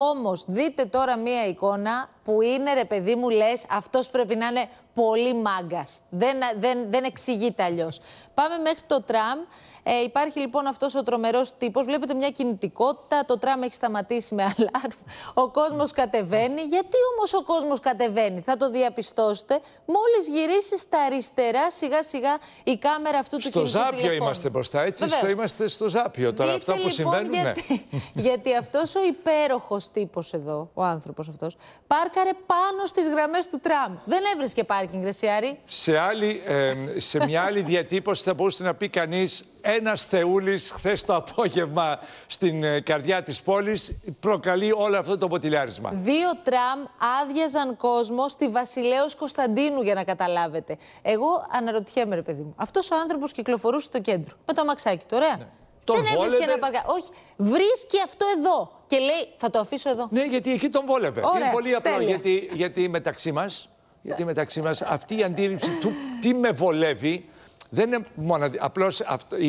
Όμως δείτε τώρα μία εικόνα που είναι, ρε παιδί μου, λες, αυτός πρέπει να είναι πολύ μάγκας. Δεν, δεν, δεν εξηγείται αλλιώς. Πάμε μέχρι το τραμ. Ε, υπάρχει λοιπόν αυτός ο τρομερός τύπος. Βλέπετε μια κινητικότητα. Το τραμ έχει σταματήσει με αλάρμ. Ο κόσμος κατεβαίνει. Γιατί όμως ο κόσμος κατεβαίνει, θα το διαπιστώσετε. Μόλις γυρίσει στα αριστερά, σιγά σιγά η κάμερα αυτού στο του κινητού. Στο Ζάπιο είμαστε μπροστά, έτσι. Στο είμαστε στο Ζάπιο τώρα. Δείτε, που λοιπόν, συμβαίνουν. Ναι. Γιατί, αυτός ο υπέροχος τύπος εδώ, ο άνθρωπος αυτός, πάρκα πάρκαρε πάνω στις γραμμές του τραμ. Δεν έβρισκε πάρκινγκ, Ρεσιάρη. Σε, άλλη, σε μια άλλη διατύπωση θα μπορούσε να πει κανείς ένας Θεούλης χθες το απόγευμα στην ε, καρδιά της πόλης προκαλεί όλο αυτό το ποτηλιάρισμα. Δύο τραμ άδειαζαν κόσμο στη Βασιλέως Κωνσταντίνου, για να καταλάβετε. Εγώ αναρωτιέμαι, ρε παιδί μου, αυτός ο άνθρωπος κυκλοφορούσε στο κέντρο με το αμαξάκι του, ωραία. Ναι δεν βόλευε... έβρισκε να Όχι, βρίσκει αυτό εδώ. Και λέει, θα το αφήσω εδώ. Ναι, γιατί εκεί τον βόλευε. Είναι πολύ απλό. Γιατί, γιατί μεταξύ μας γιατί μεταξύ μας αυτή η αντίληψη του τι με βολεύει δεν είναι μόνο. Απλώ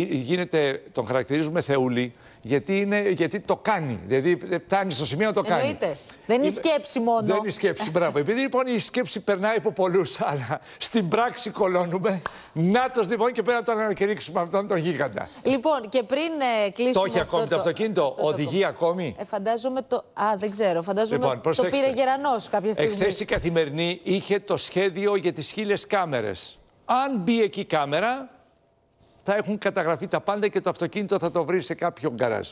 γίνεται, τον χαρακτηρίζουμε Θεούλη, γιατί, είναι, γιατί το κάνει. Δηλαδή φτάνει στο σημείο να το κάνει. Εννοείται. Δεν είναι η σκέψη μόνο. Δεν είναι η σκέψη, μπράβο. Επειδή λοιπόν η σκέψη περνάει από πολλούς, αλλά στην πράξη κολώνουμε. Να το λοιπόν και πέρα να τον ανακηρύξουμε αυτόν τον γίγαντα. Λοιπόν, και πριν ε, κλείσουμε. Το έχει ακόμη το, αυτοκίνητο, αυτό οδηγεί το... ακόμη. Ε, φαντάζομαι το. Α, δεν ξέρω. Φαντάζομαι λοιπόν, το πήρε γερανός κάποια στιγμή. Εχθές η καθημερινή είχε το σχέδιο για τις χίλιες κάμερες. Αν μπει εκεί κάμερα, θα έχουν καταγραφεί τα πάντα και το αυτοκίνητο θα το βρει σε κάποιο γκαράζ.